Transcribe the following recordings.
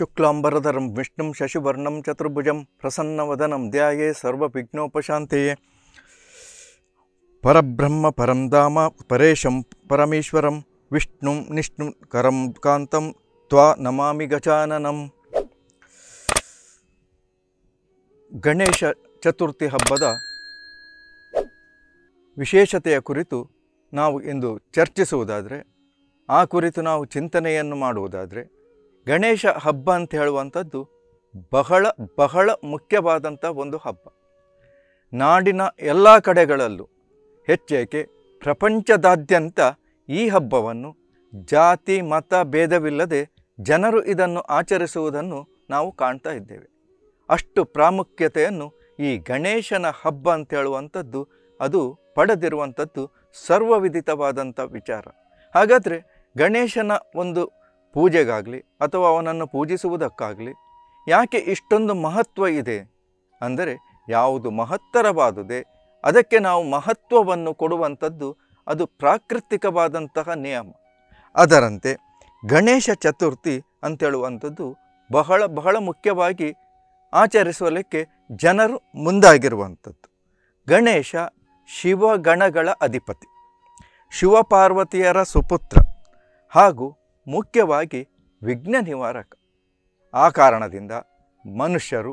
ಶುಕ್ಲಾಂಬರಧರಂ ವಿಷ್ಣು ಶಶಿವರ್ಣಂ ಚತುರ್ಭುಜಂ ಪ್ರಸನ್ನವದನಂ ಧ್ಯಾಯೇ ಸರ್ವವಿಘ್ನೋಪಶಾಂತೆಯೇ ಪರಬ್ರಹ್ಮ ಪರಂಧಾಮ ಪರೇಶಂ ಪರಮೇಶ್ವರಂ ವಿಷ್ಣು ನಿಷ್ಣು ಕರಂ ಕಾಂತಂ ತ್ವಾ ನಮಾಮಿ ಗಚಾನನಂ ಗಣೇಶ ಚತುರ್ಥಿ ಹಬ್ಬದ ವಿಶೇಷತೆಯ ಕುರಿತು ನಾವು ಇಂದು ಚರ್ಚಿಸುವುದಾದರೆ ಆ ಕುರಿತು ನಾವು ಚಿಂತನೆಯನ್ನು ಮಾಡುವುದಾದರೆ ಗಣೇಶ ಹಬ್ಬ ಅಂತ ಹೇಳುವಂಥದ್ದು ಬಹಳ ಬಹಳ ಮುಖ್ಯವಾದಂಥ ಒಂದು ಹಬ್ಬ ನಾಡಿನ ಎಲ್ಲ ಕಡೆಗಳಲ್ಲೂ ಹೆಚ್ಚೇಕೆ ಪ್ರಪಂಚದಾದ್ಯಂತ ಈ ಹಬ್ಬವನ್ನು ಜಾತಿ ಮತ ಭೇದವಿಲ್ಲದೆ ಜನರು ಇದನ್ನು ಆಚರಿಸುವುದನ್ನು ನಾವು ಕಾಣ್ತಾ ಇದ್ದೇವೆ ಅಷ್ಟು ಪ್ರಾಮುಖ್ಯತೆಯನ್ನು ಈ ಗಣೇಶನ ಹಬ್ಬ ಅಂತ ಹೇಳುವಂಥದ್ದು ಅದು ಪಡೆದಿರುವಂಥದ್ದು ಸರ್ವವಿದಿತವಾದಂಥ ವಿಚಾರ ಹಾಗಾದರೆ ಗಣೇಶನ ಒಂದು ಪೂಜೆಗಾಗಲಿ ಅಥವಾ ಅವನನ್ನು ಪೂಜಿಸುವುದಕ್ಕಾಗಲಿ ಯಾಕೆ ಇಷ್ಟೊಂದು ಮಹತ್ವ ಇದೆ ಅಂದರೆ ಯಾವುದು ಮಹತ್ತರವಾದುದೆ ಅದಕ್ಕೆ ನಾವು ಮಹತ್ವವನ್ನು ಕೊಡುವಂಥದ್ದು ಅದು ಪ್ರಾಕೃತಿಕವಾದಂತಹ ನಿಯಮ ಅದರಂತೆ ಗಣೇಶ ಚತುರ್ಥಿ ಅಂತೇಳುವಂಥದ್ದು ಬಹಳ ಬಹಳ ಮುಖ್ಯವಾಗಿ ಆಚರಿಸಲಿಕ್ಕೆ ಜನರು ಮುಂದಾಗಿರುವಂಥದ್ದು ಗಣೇಶ ಶಿವಗಣಗಳ ಅಧಿಪತಿ ಶಿವಪಾರ್ವತಿಯರ ಸುಪುತ್ರ ಹಾಗೂ ಮುಖ್ಯವಾಗಿ ವಿಘ್ನ ನಿವಾರಕ ಆ ಕಾರಣದಿಂದ ಮನುಷ್ಯರು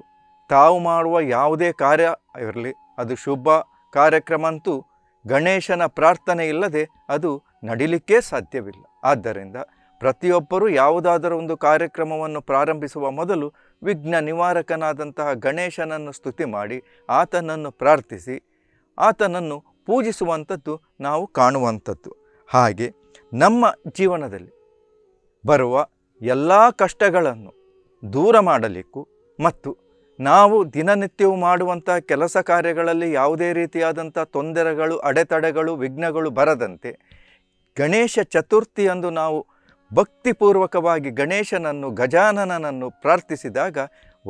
ತಾವು ಮಾಡುವ ಯಾವುದೇ ಕಾರ್ಯ ಇರಲಿ ಅದು ಶುಭ ಕಾರ್ಯಕ್ರಮ ಅಂತೂ ಗಣೇಶನ ಪ್ರಾರ್ಥನೆ ಇಲ್ಲದೆ ಅದು ನಡೀಲಿಕ್ಕೆ ಸಾಧ್ಯವಿಲ್ಲ ಆದ್ದರಿಂದ ಪ್ರತಿಯೊಬ್ಬರೂ ಯಾವುದಾದರೂ ಒಂದು ಕಾರ್ಯಕ್ರಮವನ್ನು ಪ್ರಾರಂಭಿಸುವ ಮೊದಲು ವಿಘ್ನ ನಿವಾರಕನಾದಂತಹ ಗಣೇಶನನ್ನು ಸ್ತುತಿ ಮಾಡಿ ಆತನನ್ನು ಪ್ರಾರ್ಥಿಸಿ ಆತನನ್ನು ಪೂಜಿಸುವಂಥದ್ದು ನಾವು ಕಾಣುವಂಥದ್ದು ಹಾಗೆ ನಮ್ಮ ಜೀವನದಲ್ಲಿ ಬರುವ ಎಲ್ಲ ಕಷ್ಟಗಳನ್ನು ದೂರ ಮಾಡಲಿಕ್ಕೂ ಮತ್ತು ನಾವು ದಿನನಿತ್ಯವೂ ಮಾಡುವಂಥ ಕೆಲಸ ಕಾರ್ಯಗಳಲ್ಲಿ ಯಾವುದೇ ರೀತಿಯಾದಂಥ ತೊಂದರೆಗಳು ಅಡೆತಡೆಗಳು ವಿಘ್ನಗಳು ಬರದಂತೆ ಗಣೇಶ ಚತುರ್ಥಿಯಂದು ನಾವು ಭಕ್ತಿಪೂರ್ವಕವಾಗಿ ಗಣೇಶನನ್ನು ಗಜಾನನನನ್ನು ಪ್ರಾರ್ಥಿಸಿದಾಗ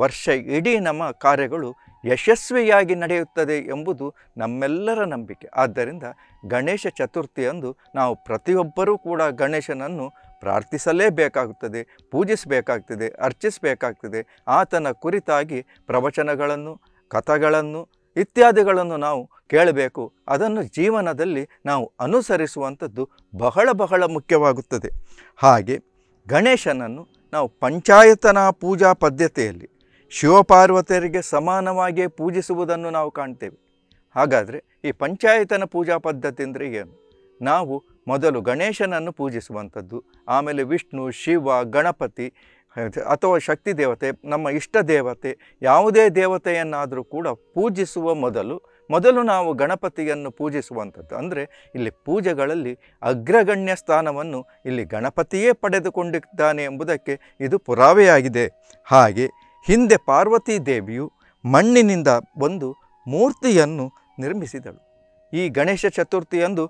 ವರ್ಷ ಇಡೀ ನಮ್ಮ ಕಾರ್ಯಗಳು ಯಶಸ್ವಿಯಾಗಿ ನಡೆಯುತ್ತದೆ ಎಂಬುದು ನಮ್ಮೆಲ್ಲರ ನಂಬಿಕೆ ಆದ್ದರಿಂದ ಗಣೇಶ ಚತುರ್ಥಿಯಂದು ನಾವು ಪ್ರತಿಯೊಬ್ಬರೂ ಕೂಡ ಗಣೇಶನನ್ನು ಪ್ರಾರ್ಥಿಸಲೇಬೇಕಾಗುತ್ತದೆ ಪೂಜಿಸಬೇಕಾಗ್ತದೆ ಅರ್ಚಿಸಬೇಕಾಗ್ತದೆ ಆತನ ಕುರಿತಾಗಿ ಪ್ರವಚನಗಳನ್ನು ಕಥಗಳನ್ನು ಇತ್ಯಾದಿಗಳನ್ನು ನಾವು ಕೇಳಬೇಕು ಅದನ್ನು ಜೀವನದಲ್ಲಿ ನಾವು ಅನುಸರಿಸುವಂಥದ್ದು ಬಹಳ ಬಹಳ ಮುಖ್ಯವಾಗುತ್ತದೆ ಹಾಗೆ ಗಣೇಶನನ್ನು ನಾವು ಪಂಚಾಯತನ ಪೂಜಾ ಪದ್ಧತಿಯಲ್ಲಿ ಶಿವಪಾರ್ವತಿಯರಿಗೆ ಸಮಾನವಾಗಿಯೇ ಪೂಜಿಸುವುದನ್ನು ನಾವು ಕಾಣ್ತೇವೆ ಹಾಗಾದರೆ ಈ ಪಂಚಾಯತನ ಪೂಜಾ ಪದ್ಧತಿ ಅಂದರೆ ಏನು ನಾವು ಮೊದಲು ಗಣೇಶನನ್ನು ಪೂಜಿಸುವಂಥದ್ದು ಆಮೇಲೆ ವಿಷ್ಣು ಶಿವ ಗಣಪತಿ ಅಥವಾ ಶಕ್ತಿ ದೇವತೆ ನಮ್ಮ ಇಷ್ಟ ದೇವತೆ ಯಾವುದೇ ದೇವತೆಯನ್ನಾದರೂ ಕೂಡ ಪೂಜಿಸುವ ಮೊದಲು ಮೊದಲು ನಾವು ಗಣಪತಿಯನ್ನು ಪೂಜಿಸುವಂಥದ್ದು ಅಂದರೆ ಇಲ್ಲಿ ಪೂಜೆಗಳಲ್ಲಿ ಅಗ್ರಗಣ್ಯ ಸ್ಥಾನವನ್ನು ಇಲ್ಲಿ ಗಣಪತಿಯೇ ಪಡೆದುಕೊಂಡಿದ್ದಾನೆ ಎಂಬುದಕ್ಕೆ ಇದು ಪುರಾವೆಯಾಗಿದೆ ಹಾಗೆ ಹಿಂದೆ ಪಾರ್ವತೀ ದೇವಿಯು ಮಣ್ಣಿನಿಂದ ಒಂದು ಮೂರ್ತಿಯನ್ನು ನಿರ್ಮಿಸಿದಳು ಈ ಗಣೇಶ ಚತುರ್ಥಿಯಂದು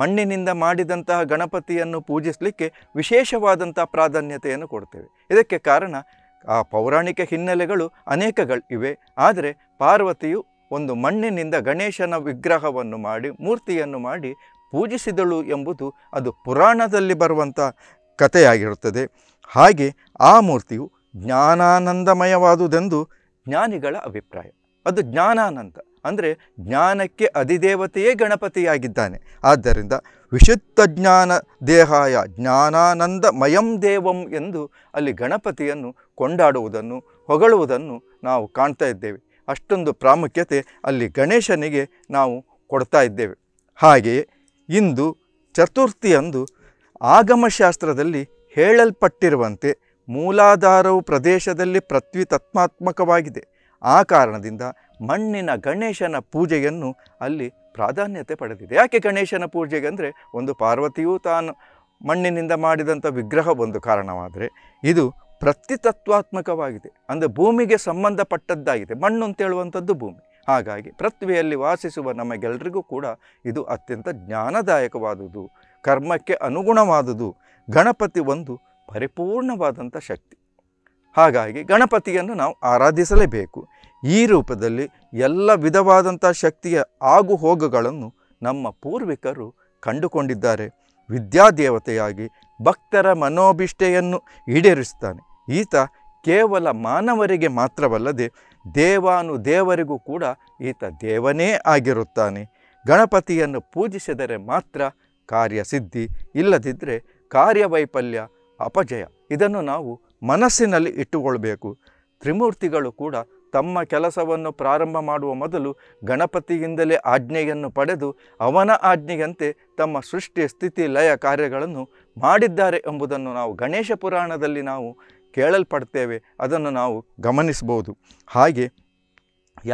ಮಣ್ಣಿನಿಂದ ಮಾಡಿದಂತಹ ಗಣಪತಿಯನ್ನು ಪೂಜಿಸಲಿಕ್ಕೆ ವಿಶೇಷವಾದಂಥ ಪ್ರಾಧಾನ್ಯತೆಯನ್ನು ಕೊಡ್ತೇವೆ ಇದಕ್ಕೆ ಕಾರಣ ಆ ಪೌರಾಣಿಕ ಹಿನ್ನೆಲೆಗಳು ಅನೇಕಗಳು ಇವೆ ಆದರೆ ಪಾರ್ವತಿಯು ಒಂದು ಮಣ್ಣಿನಿಂದ ಗಣೇಶನ ವಿಗ್ರಹವನ್ನು ಮಾಡಿ ಮೂರ್ತಿಯನ್ನು ಮಾಡಿ ಪೂಜಿಸಿದಳು ಎಂಬುದು ಅದು ಪುರಾಣದಲ್ಲಿ ಬರುವಂಥ ಕಥೆಯಾಗಿರುತ್ತದೆ ಹಾಗೆ ಆ ಮೂರ್ತಿಯು ಜ್ಞಾನಾನಂದಮಯವಾದುದೆಂದು ಜ್ಞಾನಿಗಳ ಅಭಿಪ್ರಾಯ ಅದು ಜ್ಞಾನಾನಂದ ಅಂದರೆ ಜ್ಞಾನಕ್ಕೆ ಅಧಿದೇವತೆಯೇ ಗಣಪತಿಯಾಗಿದ್ದಾನೆ ಆದ್ದರಿಂದ ವಿಶುದ್ಧ ಜ್ಞಾನ ದೇಹಾಯ ಜ್ಞಾನಾನಂದ ಮಯಂ ದೇವಂ ಎಂದು ಅಲ್ಲಿ ಗಣಪತಿಯನ್ನು ಕೊಂಡಾಡುವುದನ್ನು ಹೊಗಳುವುದನ್ನು ನಾವು ಕಾಣ್ತಾ ಇದ್ದೇವೆ ಅಷ್ಟೊಂದು ಪ್ರಾಮುಖ್ಯತೆ ಅಲ್ಲಿ ಗಣೇಶನಿಗೆ ನಾವು ಕೊಡ್ತಾ ಇದ್ದೇವೆ ಹಾಗೆಯೇ ಇಂದು ಚತುರ್ಥಿಯಂದು ಆಗಮಶಾಸ್ತ್ರದಲ್ಲಿ ಹೇಳಲ್ಪಟ್ಟಿರುವಂತೆ ಮೂಲಾಧಾರವು ಪ್ರದೇಶದಲ್ಲಿ ಪೃಥ್ವಿ ತತ್ಮಾತ್ಮಕವಾಗಿದೆ ಆ ಕಾರಣದಿಂದ ಮಣ್ಣಿನ ಗಣೇಶನ ಪೂಜೆಯನ್ನು ಅಲ್ಲಿ ಪ್ರಾಧಾನ್ಯತೆ ಪಡೆದಿದೆ ಯಾಕೆ ಗಣೇಶನ ಪೂಜೆಗೆ ಅಂದರೆ ಒಂದು ಪಾರ್ವತಿಯು ತಾನು ಮಣ್ಣಿನಿಂದ ಮಾಡಿದಂಥ ವಿಗ್ರಹ ಒಂದು ಕಾರಣವಾದರೆ ಇದು ಪ್ರತಿತತ್ವಾತ್ಮಕವಾಗಿದೆ ಅಂದರೆ ಭೂಮಿಗೆ ಸಂಬಂಧಪಟ್ಟದ್ದಾಗಿದೆ ಮಣ್ಣು ಅಂತೇಳುವಂಥದ್ದು ಭೂಮಿ ಹಾಗಾಗಿ ಪೃಥ್ವಿಯಲ್ಲಿ ವಾಸಿಸುವ ನಮಗೆಲ್ಲರಿಗೂ ಕೂಡ ಇದು ಅತ್ಯಂತ ಜ್ಞಾನದಾಯಕವಾದುದು ಕರ್ಮಕ್ಕೆ ಅನುಗುಣವಾದುದು ಗಣಪತಿ ಒಂದು ಪರಿಪೂರ್ಣವಾದಂಥ ಶಕ್ತಿ ಹಾಗಾಗಿ ಗಣಪತಿಯನ್ನು ನಾವು ಆರಾಧಿಸಲೇಬೇಕು ಈ ರೂಪದಲ್ಲಿ ಎಲ್ಲ ವಿಧವಾದಂಥ ಶಕ್ತಿಯ ಆಗು ಹೋಗುಗಳನ್ನು ನಮ್ಮ ಪೂರ್ವಿಕರು ಕಂಡುಕೊಂಡಿದ್ದಾರೆ ವಿದ್ಯಾದೇವತೆಯಾಗಿ ಭಕ್ತರ ಮನೋಭಿಷ್ಠೆಯನ್ನು ಈಡೇರಿಸ್ತಾನೆ ಈತ ಕೇವಲ ಮಾನವರಿಗೆ ಮಾತ್ರವಲ್ಲದೆ ದೇವಾನು ದೇವರಿಗೂ ಕೂಡ ಈತ ದೇವನೇ ಆಗಿರುತ್ತಾನೆ ಗಣಪತಿಯನ್ನು ಪೂಜಿಸಿದರೆ ಮಾತ್ರ ಕಾರ್ಯ ಸಿದ್ಧಿ ಇಲ್ಲದಿದ್ದರೆ ಕಾರ್ಯವೈಫಲ್ಯ ಅಪಜಯ ಇದನ್ನು ನಾವು ಮನಸ್ಸಿನಲ್ಲಿ ಇಟ್ಟುಕೊಳ್ಬೇಕು ತ್ರಿಮೂರ್ತಿಗಳು ಕೂಡ ತಮ್ಮ ಕೆಲಸವನ್ನು ಪ್ರಾರಂಭ ಮಾಡುವ ಮೊದಲು ಗಣಪತಿಯಿಂದಲೇ ಆಜ್ಞೆಯನ್ನು ಪಡೆದು ಅವನ ಆಜ್ಞೆಯಂತೆ ತಮ್ಮ ಸೃಷ್ಟಿ ಸ್ಥಿತಿ ಲಯ ಕಾರ್ಯಗಳನ್ನು ಮಾಡಿದ್ದಾರೆ ಎಂಬುದನ್ನು ನಾವು ಗಣೇಶ ಪುರಾಣದಲ್ಲಿ ನಾವು ಕೇಳಲ್ಪಡ್ತೇವೆ ಅದನ್ನು ನಾವು ಗಮನಿಸಬಹುದು ಹಾಗೆ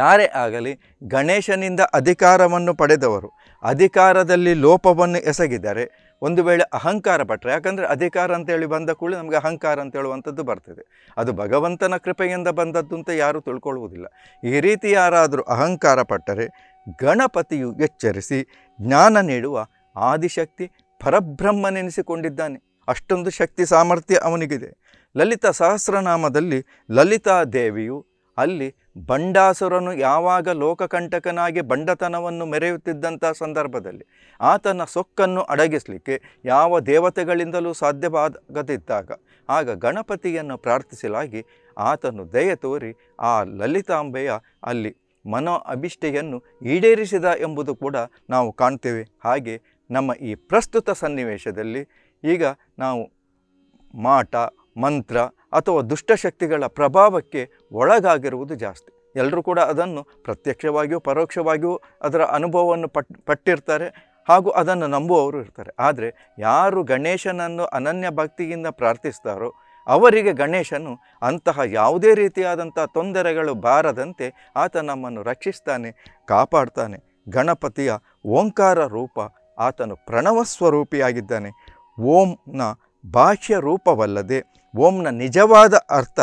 ಯಾರೇ ಆಗಲಿ ಗಣೇಶನಿಂದ ಅಧಿಕಾರವನ್ನು ಪಡೆದವರು ಅಧಿಕಾರದಲ್ಲಿ ಲೋಪವನ್ನು ಎಸಗಿದರೆ ಒಂದು ವೇಳೆ ಅಹಂಕಾರ ಪಟ್ಟರೆ ಯಾಕಂದರೆ ಅಧಿಕಾರ ಅಂತೇಳಿ ಬಂದ ಕೂಡಲೇ ನಮಗೆ ಅಹಂಕಾರ ಅಂತ ಹೇಳುವಂಥದ್ದು ಬರ್ತದೆ ಅದು ಭಗವಂತನ ಕೃಪೆಯಿಂದ ಬಂದದ್ದು ಅಂತ ಯಾರೂ ತಿಳ್ಕೊಳ್ಳುವುದಿಲ್ಲ ಈ ರೀತಿ ಯಾರಾದರೂ ಅಹಂಕಾರ ಪಟ್ಟರೆ ಗಣಪತಿಯು ಎಚ್ಚರಿಸಿ ಜ್ಞಾನ ನೀಡುವ ಆದಿಶಕ್ತಿ ಪರಬ್ರಹ್ಮನೆನಿಸಿಕೊಂಡಿದ್ದಾನೆ ಅಷ್ಟೊಂದು ಶಕ್ತಿ ಸಾಮರ್ಥ್ಯ ಅವನಿಗಿದೆ ಲಲಿತಾ ಸಹಸ್ರನಾಮದಲ್ಲಿ ಲಲಿತಾ ದೇವಿಯು ಅಲ್ಲಿ ಬಂಡಾಸುರನು ಯಾವಾಗ ಲೋಕಕಂಟಕನಾಗಿ ಬಂಡತನವನ್ನು ಮೆರೆಯುತ್ತಿದ್ದಂಥ ಸಂದರ್ಭದಲ್ಲಿ ಆತನ ಸೊಕ್ಕನ್ನು ಅಡಗಿಸಲಿಕ್ಕೆ ಯಾವ ದೇವತೆಗಳಿಂದಲೂ ಸಾಧ್ಯವಾಗದಿದ್ದಾಗ ಆಗ ಗಣಪತಿಯನ್ನು ಪ್ರಾರ್ಥಿಸಲಾಗಿ ಆತನು ದಯ ತೋರಿ ಆ ಲಲಿತಾಂಬೆಯ ಅಲ್ಲಿ ಮನೋ ಅಭಿಷ್ಠೆಯನ್ನು ಈಡೇರಿಸಿದ ಎಂಬುದು ಕೂಡ ನಾವು ಕಾಣ್ತೇವೆ ಹಾಗೆ ನಮ್ಮ ಈ ಪ್ರಸ್ತುತ ಸನ್ನಿವೇಶದಲ್ಲಿ ಈಗ ನಾವು ಮಾಟ ಮಂತ್ರ ಅಥವಾ ದುಷ್ಟಶಕ್ತಿಗಳ ಪ್ರಭಾವಕ್ಕೆ ಒಳಗಾಗಿರುವುದು ಜಾಸ್ತಿ ಎಲ್ಲರೂ ಕೂಡ ಅದನ್ನು ಪ್ರತ್ಯಕ್ಷವಾಗಿಯೂ ಪರೋಕ್ಷವಾಗಿಯೂ ಅದರ ಅನುಭವವನ್ನು ಪಟ್ ಪಟ್ಟಿರ್ತಾರೆ ಹಾಗೂ ಅದನ್ನು ನಂಬುವವರು ಇರ್ತಾರೆ ಆದರೆ ಯಾರು ಗಣೇಶನನ್ನು ಅನನ್ಯ ಭಕ್ತಿಯಿಂದ ಪ್ರಾರ್ಥಿಸ್ತಾರೋ ಅವರಿಗೆ ಗಣೇಶನು ಅಂತಹ ಯಾವುದೇ ರೀತಿಯಾದಂಥ ತೊಂದರೆಗಳು ಬಾರದಂತೆ ಆತ ನಮ್ಮನ್ನು ರಕ್ಷಿಸ್ತಾನೆ ಕಾಪಾಡ್ತಾನೆ ಗಣಪತಿಯ ಓಂಕಾರ ರೂಪ ಆತನು ಪ್ರಣವ ಸ್ವರೂಪಿಯಾಗಿದ್ದಾನೆ ಓಂನ ಬಾಹ್ಯ ರೂಪವಲ್ಲದೆ ಓಂನ ನಿಜವಾದ ಅರ್ಥ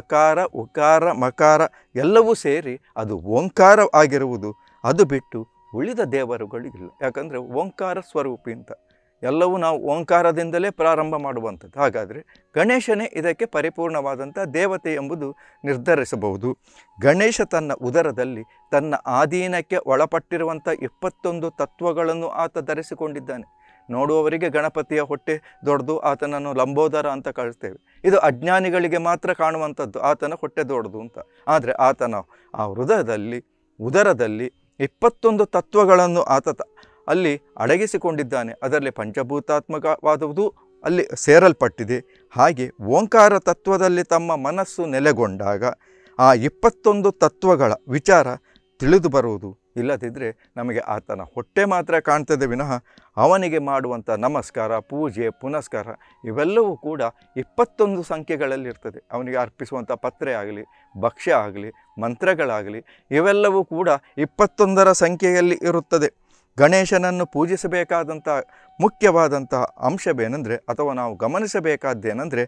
ಅಕಾರ ಉಕಾರ ಮಕಾರ ಎಲ್ಲವೂ ಸೇರಿ ಅದು ಓಂಕಾರ ಆಗಿರುವುದು ಅದು ಬಿಟ್ಟು ಉಳಿದ ದೇವರುಗಳು ಇಲ್ಲ ಯಾಕಂದರೆ ಓಂಕಾರ ಸ್ವರೂಪಿ ಅಂತ ಎಲ್ಲವೂ ನಾವು ಓಂಕಾರದಿಂದಲೇ ಪ್ರಾರಂಭ ಮಾಡುವಂಥದ್ದು ಹಾಗಾದರೆ ಗಣೇಶನೇ ಇದಕ್ಕೆ ಪರಿಪೂರ್ಣವಾದಂಥ ದೇವತೆ ಎಂಬುದು ನಿರ್ಧರಿಸಬಹುದು ಗಣೇಶ ತನ್ನ ಉದರದಲ್ಲಿ ತನ್ನ ಆಧೀನಕ್ಕೆ ಒಳಪಟ್ಟಿರುವಂಥ ಇಪ್ಪತ್ತೊಂದು ತತ್ವಗಳನ್ನು ಆತ ಧರಿಸಿಕೊಂಡಿದ್ದಾನೆ ನೋಡುವವರಿಗೆ ಗಣಪತಿಯ ಹೊಟ್ಟೆ ದೊಡ್ಡದು ಆತನನ್ನು ಲಂಬೋದರ ಅಂತ ಕಳಿಸ್ತೇವೆ ಇದು ಅಜ್ಞಾನಿಗಳಿಗೆ ಮಾತ್ರ ಕಾಣುವಂಥದ್ದು ಆತನ ಹೊಟ್ಟೆ ದೊಡ್ಡದು ಅಂತ ಆದರೆ ಆತನ ಆ ಹೃದಯದಲ್ಲಿ ಉದರದಲ್ಲಿ ಇಪ್ಪತ್ತೊಂದು ತತ್ವಗಳನ್ನು ಆತ ಅಲ್ಲಿ ಅಡಗಿಸಿಕೊಂಡಿದ್ದಾನೆ ಅದರಲ್ಲಿ ಪಂಚಭೂತಾತ್ಮಕವಾದುವುದು ಅಲ್ಲಿ ಸೇರಲ್ಪಟ್ಟಿದೆ ಹಾಗೆ ಓಂಕಾರ ತತ್ವದಲ್ಲಿ ತಮ್ಮ ಮನಸ್ಸು ನೆಲೆಗೊಂಡಾಗ ಆ ಇಪ್ಪತ್ತೊಂದು ತತ್ವಗಳ ವಿಚಾರ ತಿಳಿದು ಬರುವುದು ಇಲ್ಲದಿದ್ದರೆ ನಮಗೆ ಆತನ ಹೊಟ್ಟೆ ಮಾತ್ರ ಕಾಣ್ತದೆ ವಿನಃ ಅವನಿಗೆ ಮಾಡುವಂಥ ನಮಸ್ಕಾರ ಪೂಜೆ ಪುನಸ್ಕಾರ ಇವೆಲ್ಲವೂ ಕೂಡ ಇಪ್ಪತ್ತೊಂದು ಸಂಖ್ಯೆಗಳಲ್ಲಿರ್ತದೆ ಅವನಿಗೆ ಅರ್ಪಿಸುವಂಥ ಪತ್ರೆ ಆಗಲಿ ಭಕ್ಷ್ಯ ಆಗಲಿ ಮಂತ್ರಗಳಾಗಲಿ ಇವೆಲ್ಲವೂ ಕೂಡ ಇಪ್ಪತ್ತೊಂದರ ಸಂಖ್ಯೆಯಲ್ಲಿ ಇರುತ್ತದೆ ಗಣೇಶನನ್ನು ಪೂಜಿಸಬೇಕಾದಂಥ ಮುಖ್ಯವಾದಂಥ ಅಂಶವೇನೆಂದರೆ ಅಥವಾ ನಾವು ಗಮನಿಸಬೇಕಾದ್ದೇನೆಂದರೆ